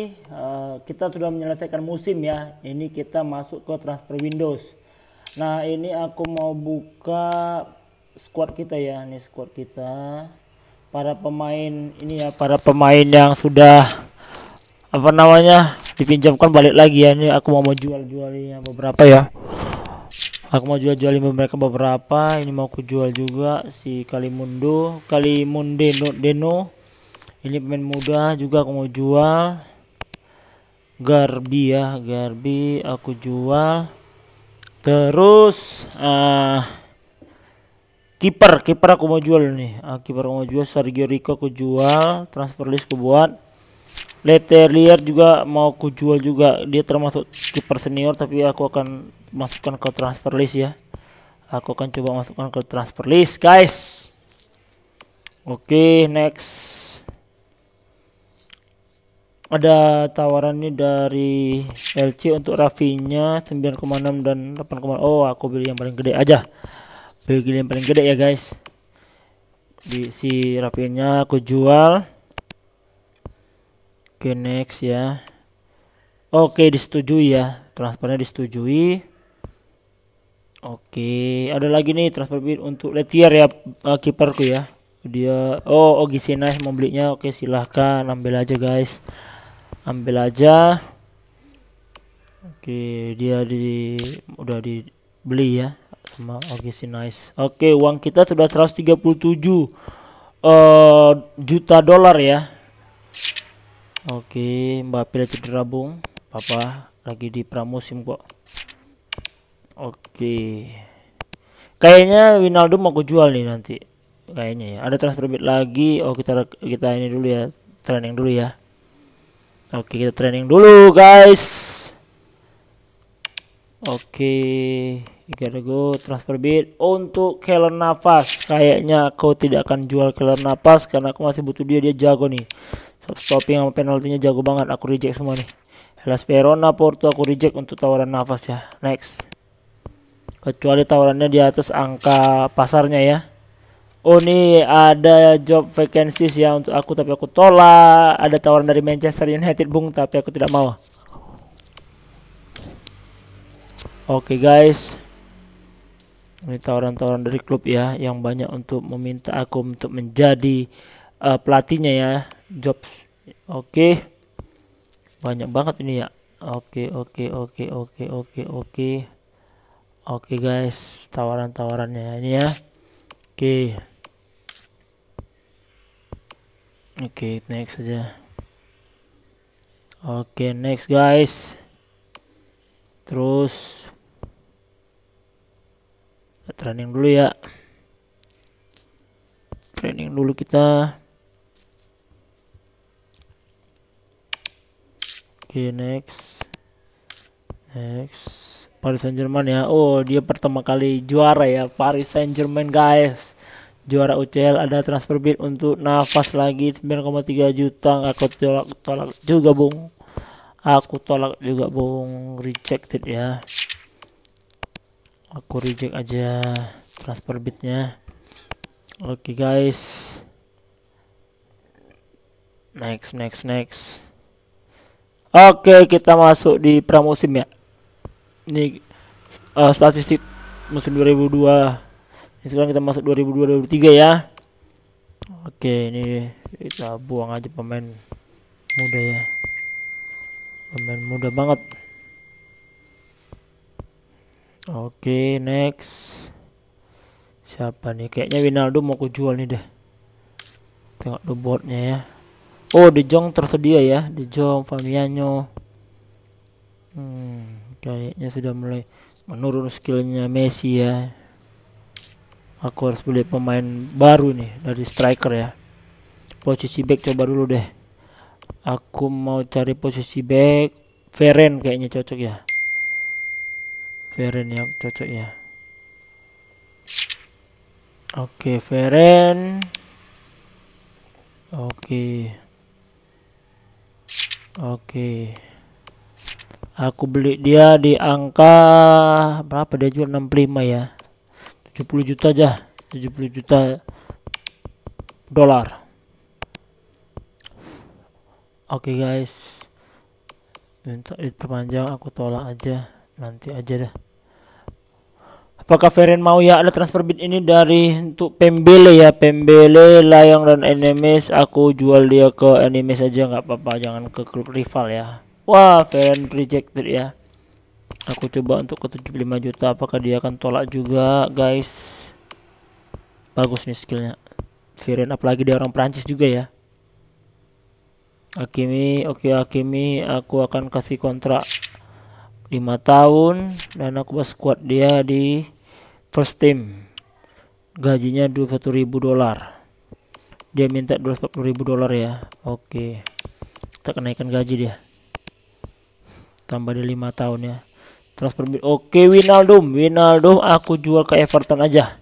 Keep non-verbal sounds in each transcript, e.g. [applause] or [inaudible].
Eh, kita sudah menyelesaikan musim ya ini kita masuk ke transfer windows nah ini aku mau buka squad kita ya ini squad kita para pemain ini ya para pemain yang sudah apa namanya dipinjamkan balik lagi ya ini aku mau jual-jualnya beberapa ya aku mau jual-jualin mereka beberapa ini mau aku jual juga si Kalimundo Kalimundo Deno ini pemain muda juga aku mau jual Garbi ya Garbi aku jual terus uh, kiper kiper aku mau jual nih uh, kiper aku mau jual Sergio Rico aku jual transfer list aku buat Letelier juga mau aku jual juga dia termasuk kiper senior tapi aku akan masukkan ke transfer list ya aku akan coba masukkan ke transfer list guys oke okay, next ada tawaran nih dari LC untuk Rafinya 9,6 dan 8,0 oh aku beli yang paling gede aja beli yang paling gede ya guys di si Rafinya aku jual oke okay, next ya oke okay, disetujui ya transfernya disetujui oke okay. ada lagi nih transfer untuk Letier ya uh, kiperku ya dia oh Ogisina oh, belinya oke silahkan ambil aja guys ambil aja oke dia di udah dibeli ya sama oke si nice oke uang kita sudah 137 uh, eh, juta dolar ya oke Mbak pilih cedera bung papa lagi di pramusim kok oke kayaknya Winaldo mau kejual nih nanti kayaknya ya ada transfer bit lagi oh kita kita ini dulu ya training dulu ya Oke, kita training dulu, guys. Oke, gotta go transfer bid untuk Keller Nafas. Kayaknya aku tidak akan jual Keller Nafas karena aku masih butuh dia, dia jago nih. Stop stopping sama penaltinya jago banget. Aku reject semua nih. Hellas Verona Porto aku reject untuk tawaran Nafas ya. Next. Kecuali tawarannya di atas angka pasarnya ya oh ini ada job vacancies ya untuk aku tapi aku tolak ada tawaran dari Manchester United bung tapi aku tidak mau oke okay, guys ini tawaran-tawaran dari klub ya yang banyak untuk meminta aku untuk menjadi uh, pelatihnya ya jobs oke okay. banyak banget ini ya oke okay, oke okay, oke okay, oke okay, oke okay. oke okay. oke okay, guys tawaran-tawarannya ini ya oke okay. Oke, okay, next aja. Oke, okay, next guys. Terus kita training dulu ya. Training dulu kita. Oke, okay, next. Next. Paris Saint Germain ya. Oh, dia pertama kali juara ya Paris Saint Germain guys juara UCL ada transfer bid untuk nafas lagi 9,3 juta aku tolak tolak juga bung aku tolak juga bung rejected ya aku reject aja transfer bidnya oke okay, guys next next next oke okay, kita masuk di pramusim ya ini uh, statistik musim 2002 ini sekarang kita masuk 2023 ya oke ini kita buang aja pemain muda ya pemain muda banget oke next siapa nih kayaknya Winaldo mau ku jual nih deh tengok do boardnya ya oh De Jong tersedia ya De Jong famiano hmm, kayaknya sudah mulai menurun skillnya Messi ya aku harus beli pemain baru nih dari striker ya posisi back coba dulu deh aku mau cari posisi back Feren kayaknya cocok ya Feren ya cocok ya oke okay, Feren oke okay. oke okay. aku beli dia di angka berapa dia jual 65 ya 70 juta aja 70 juta dolar oke okay guys untuk diperpanjang aku tolak aja nanti aja dah apakah Feren mau ya ada transfer bid ini dari untuk Pembele ya Pembele Layang dan Enemies aku jual dia ke Enemies aja nggak apa-apa jangan ke klub rival ya wah Feren rejected ya aku coba untuk ke 75 juta apakah dia akan tolak juga guys bagus nih skillnya Viren apalagi dia orang Prancis juga ya Akimi oke okay, Akimi aku akan kasih kontrak 5 tahun dan aku buat kuat dia di first team gajinya 21.000 dolar dia minta 240.000 dolar ya oke okay. kita kenaikan gaji dia tambah di 5 tahun ya transfer oke Winaldum Winaldum aku jual ke Everton aja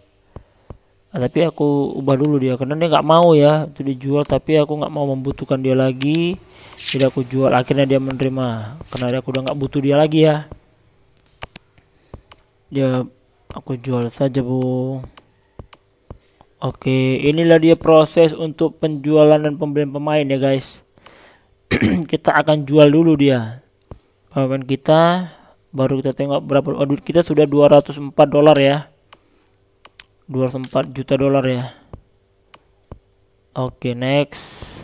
nah, tapi aku ubah dulu dia karena dia nggak mau ya itu dijual tapi aku nggak mau membutuhkan dia lagi jadi aku jual akhirnya dia menerima karena dia aku udah nggak butuh dia lagi ya dia aku jual saja bu Oke inilah dia proses untuk penjualan dan pembelian pemain ya guys [clears throat] kita akan jual dulu dia pemain kita baru kita tengok berapa duit kita sudah 204 dolar ya 204 juta dolar ya oke okay, next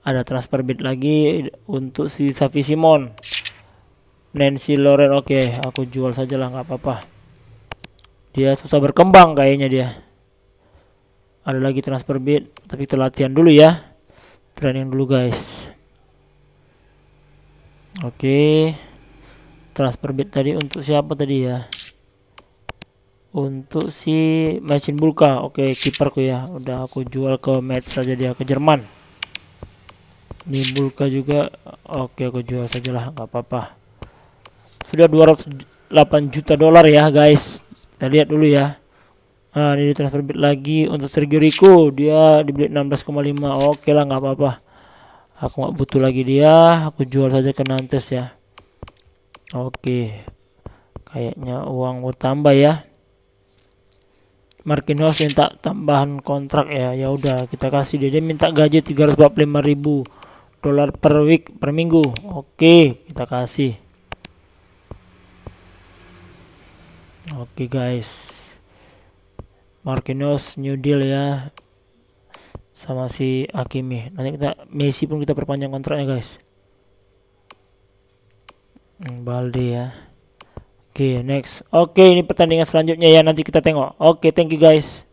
ada transfer bit lagi untuk si Safi Simon Nancy Loren oke okay, aku jual saja lah nggak apa-apa dia susah berkembang kayaknya dia ada lagi transfer bit tapi kita latihan dulu ya training dulu guys oke transfer bit tadi untuk siapa tadi ya untuk si Mesin Bulka oke okay, kiperku ya udah aku jual ke match saja dia ke Jerman ini Bulka juga oke aku jual sajalah nggak apa-apa sudah 208 juta dolar ya guys kita lihat dulu ya nah ini transfer bit lagi untuk Sergio Rico dia dibeli 16,5 oke lah nggak apa-apa aku nggak butuh lagi dia aku jual saja ke Nantes ya Oke. Kayaknya uang mau tambah ya. Marquinhos minta tambahan kontrak ya. Ya udah kita kasih dia. Dia minta gaji ribu dolar per week per minggu. Oke, kita kasih. Oke guys. Marquinhos new deal ya sama si Akimi. Nanti kita Messi pun kita perpanjang kontraknya guys. Hmm, Balde ya. Oke, okay, next. Oke, okay, ini pertandingan selanjutnya ya. Nanti kita tengok. Oke, okay, thank you guys.